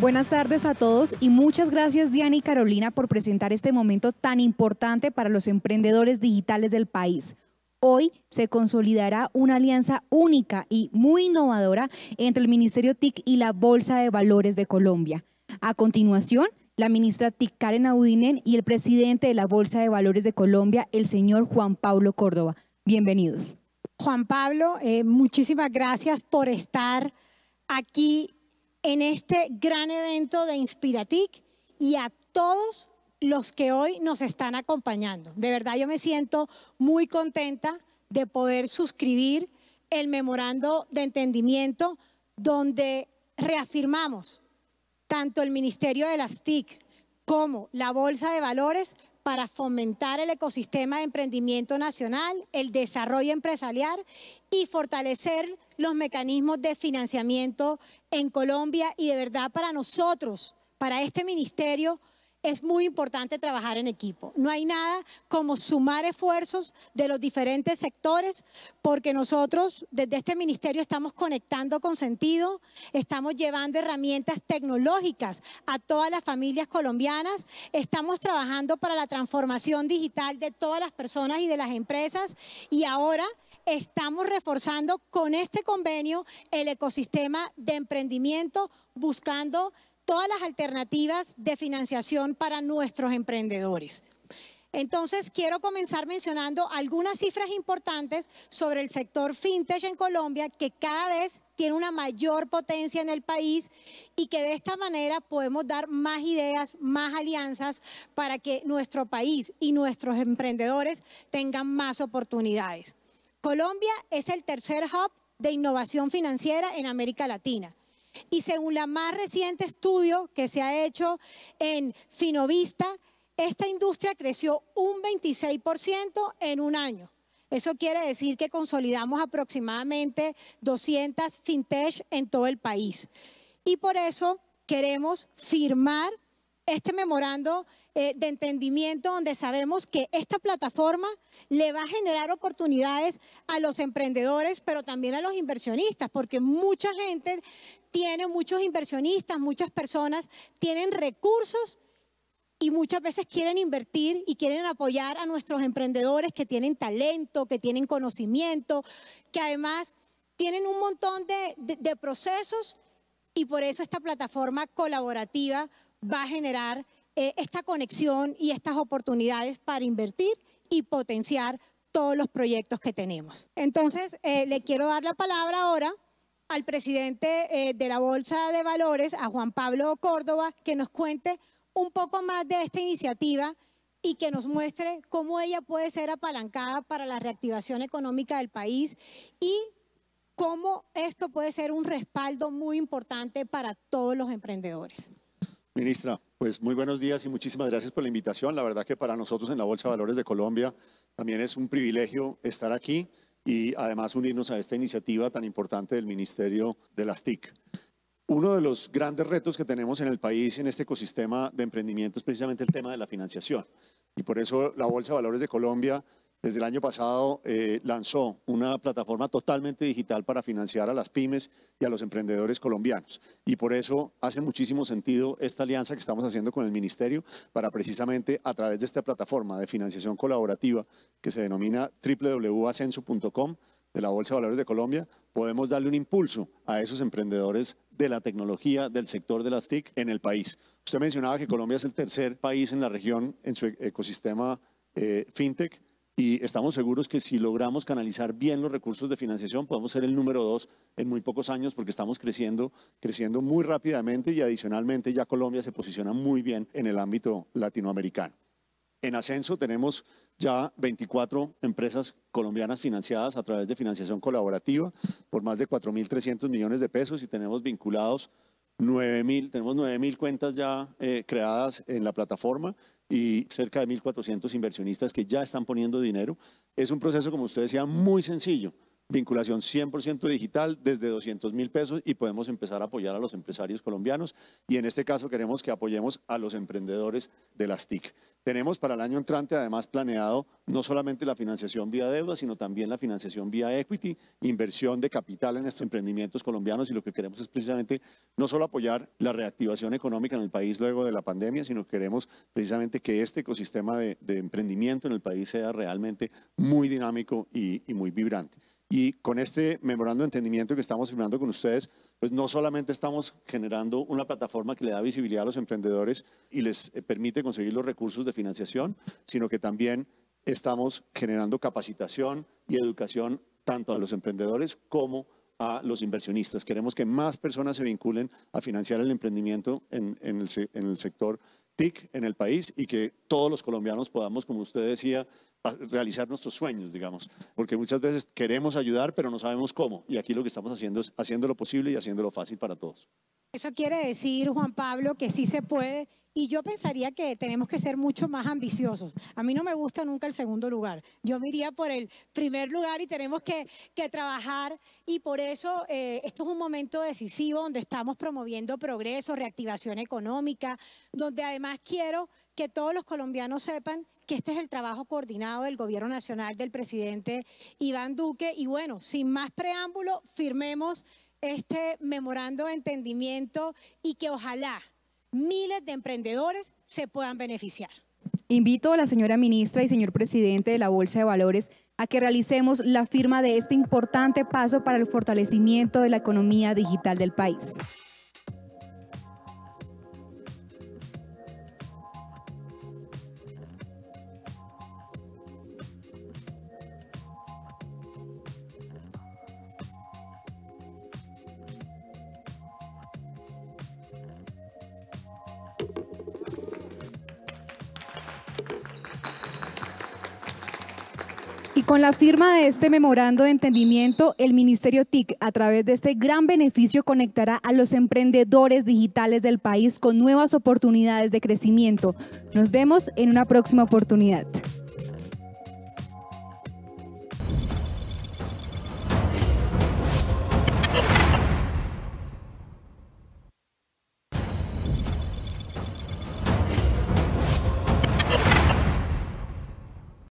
Buenas tardes a todos y muchas gracias Diana y Carolina por presentar este momento tan importante para los emprendedores digitales del país. Hoy se consolidará una alianza única y muy innovadora entre el Ministerio TIC y la Bolsa de Valores de Colombia. A continuación, la ministra TIC Karen Audinen y el presidente de la Bolsa de Valores de Colombia, el señor Juan Pablo Córdoba. Bienvenidos. Juan Pablo, eh, muchísimas gracias por estar aquí en este gran evento de Inspiratic y a todos los que hoy nos están acompañando. De verdad yo me siento muy contenta de poder suscribir el memorando de entendimiento donde reafirmamos tanto el Ministerio de las TIC como la Bolsa de Valores para fomentar el ecosistema de emprendimiento nacional, el desarrollo empresarial y fortalecer los mecanismos de financiamiento en Colombia. Y de verdad para nosotros, para este ministerio, es muy importante trabajar en equipo. No hay nada como sumar esfuerzos de los diferentes sectores, porque nosotros desde este ministerio estamos conectando con sentido, estamos llevando herramientas tecnológicas a todas las familias colombianas, estamos trabajando para la transformación digital de todas las personas y de las empresas, y ahora estamos reforzando con este convenio el ecosistema de emprendimiento buscando todas las alternativas de financiación para nuestros emprendedores. Entonces, quiero comenzar mencionando algunas cifras importantes sobre el sector fintech en Colombia, que cada vez tiene una mayor potencia en el país y que de esta manera podemos dar más ideas, más alianzas para que nuestro país y nuestros emprendedores tengan más oportunidades. Colombia es el tercer hub de innovación financiera en América Latina. Y según la más reciente estudio que se ha hecho en Finovista, esta industria creció un 26% en un año. Eso quiere decir que consolidamos aproximadamente 200 fintech en todo el país. Y por eso queremos firmar este memorando eh, de entendimiento donde sabemos que esta plataforma le va a generar oportunidades a los emprendedores, pero también a los inversionistas, porque mucha gente tiene, muchos inversionistas, muchas personas tienen recursos y muchas veces quieren invertir y quieren apoyar a nuestros emprendedores que tienen talento, que tienen conocimiento, que además tienen un montón de, de procesos y por eso esta plataforma colaborativa va a generar eh, esta conexión y estas oportunidades para invertir y potenciar todos los proyectos que tenemos. Entonces, eh, le quiero dar la palabra ahora al presidente eh, de la Bolsa de Valores, a Juan Pablo Córdoba, que nos cuente un poco más de esta iniciativa y que nos muestre cómo ella puede ser apalancada para la reactivación económica del país y cómo esto puede ser un respaldo muy importante para todos los emprendedores. Ministra, pues muy buenos días y muchísimas gracias por la invitación. La verdad que para nosotros en la Bolsa de Valores de Colombia también es un privilegio estar aquí y además unirnos a esta iniciativa tan importante del Ministerio de las TIC. Uno de los grandes retos que tenemos en el país en este ecosistema de emprendimiento es precisamente el tema de la financiación. Y por eso la Bolsa de Valores de Colombia desde el año pasado eh, lanzó una plataforma totalmente digital para financiar a las pymes y a los emprendedores colombianos. Y por eso hace muchísimo sentido esta alianza que estamos haciendo con el Ministerio para precisamente a través de esta plataforma de financiación colaborativa que se denomina www.ascenso.com de la Bolsa de Valores de Colombia, podemos darle un impulso a esos emprendedores de la tecnología, del sector de las TIC en el país. Usted mencionaba que Colombia es el tercer país en la región en su ecosistema eh, fintech y estamos seguros que si logramos canalizar bien los recursos de financiación, podemos ser el número dos en muy pocos años porque estamos creciendo, creciendo muy rápidamente y adicionalmente ya Colombia se posiciona muy bien en el ámbito latinoamericano. En ascenso tenemos ya 24 empresas colombianas financiadas a través de financiación colaborativa por más de 4.300 millones de pesos y tenemos vinculados 9.000, tenemos 9.000 cuentas ya eh, creadas en la plataforma y cerca de 1.400 inversionistas que ya están poniendo dinero. Es un proceso, como usted decía, muy sencillo vinculación 100% digital desde 200 mil pesos y podemos empezar a apoyar a los empresarios colombianos y en este caso queremos que apoyemos a los emprendedores de las TIC. Tenemos para el año entrante además planeado no solamente la financiación vía deuda, sino también la financiación vía equity, inversión de capital en estos emprendimientos colombianos y lo que queremos es precisamente no solo apoyar la reactivación económica en el país luego de la pandemia, sino queremos precisamente que este ecosistema de, emprendimiento en el país sea realmente muy dinámico y muy vibrante. Y con este memorando de entendimiento que estamos firmando con ustedes, pues no solamente estamos generando una plataforma que le da visibilidad a los emprendedores y les eh, permite conseguir los recursos de financiación, sino que también estamos generando capacitación y educación tanto a los emprendedores como a los inversionistas. Queremos que más personas se vinculen a financiar el emprendimiento en el sector TIC en el país y que todos los colombianos podamos, como usted decía, realizar nuestros sueños, digamos, porque muchas veces queremos ayudar, pero no sabemos cómo. Y aquí lo que estamos haciendo es haciendo lo posible y haciendo lo fácil para todos. Eso quiere decir, Juan Pablo, que sí se puede y yo pensaría que tenemos que ser mucho más ambiciosos. A mí no me gusta nunca el segundo lugar. Yo me iría por el primer lugar y tenemos que, trabajar. Y por eso eh, esto es un momento decisivo donde estamos promoviendo progreso, reactivación económica, donde además quiero que todos los colombianos sepan que este es el trabajo coordinado del Gobierno Nacional del presidente Iván Duque. Y bueno, sin más preámbulo, firmemos este memorando de entendimiento y que ojalá miles de emprendedores se puedan beneficiar. Invito a la señora ministra y señor presidente de la Bolsa de Valores a que realicemos la firma de este importante paso para el fortalecimiento de la economía digital del país. Y con la firma de este memorando de entendimiento, el Ministerio TIC, a través de este gran beneficio, conectará a los emprendedores digitales del país con nuevas oportunidades de crecimiento. Nos vemos en una próxima oportunidad.